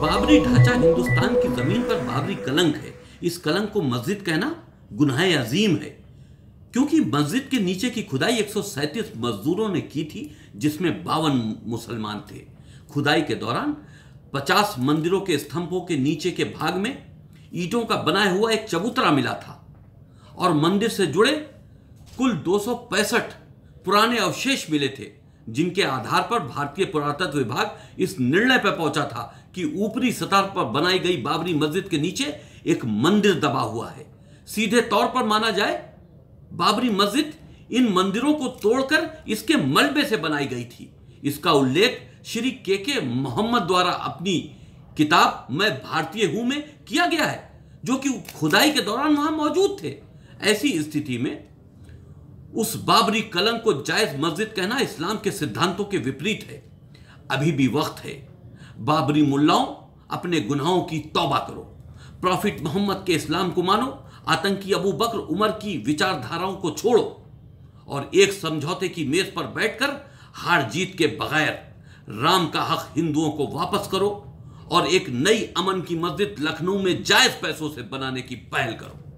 बाबरी ढांचा हिंदुस्तान की ज़मीन पर बाबरी कलंक है इस कलंक को मस्जिद कहना गुनाह अजीम है क्योंकि मस्जिद के नीचे की खुदाई एक मजदूरों ने की थी जिसमें बावन मुसलमान थे खुदाई के दौरान 50 मंदिरों के स्तंभों के नीचे के भाग में ईटों का बनाया हुआ एक चबूतरा मिला था और मंदिर से जुड़े कुल दो पुराने अवशेष मिले थे जिनके आधार पर भारतीय पुरातत्व विभाग इस निर्णय पर पहुंचा था कि ऊपरी सतह पर बनाई गई बाबरी मस्जिद के नीचे एक मंदिर दबा हुआ है सीधे तौर पर माना जाए बाबरी मस्जिद इन मंदिरों को तोड़कर इसके मलबे से बनाई गई थी इसका उल्लेख श्री के के मोहम्मद द्वारा अपनी किताब मैं भारतीय हूं में किया गया है जो कि खुदाई के दौरान वहां मौजूद थे ऐसी स्थिति में उस बाबरी कलम को जायज मस्जिद कहना इस्लाम के सिद्धांतों के विपरीत है अभी भी वक्त है बाबरी मुल्लाओं अपने गुनाहों की तौबा करो प्रॉफिट मोहम्मद के इस्लाम को मानो आतंकी अबू बकर उमर की विचारधाराओं को छोड़ो और एक समझौते की मेज पर बैठकर हार जीत के बगैर राम का हक हिंदुओं को वापस करो और एक नई अमन की मस्जिद लखनऊ में जायज पैसों से बनाने की पहल करो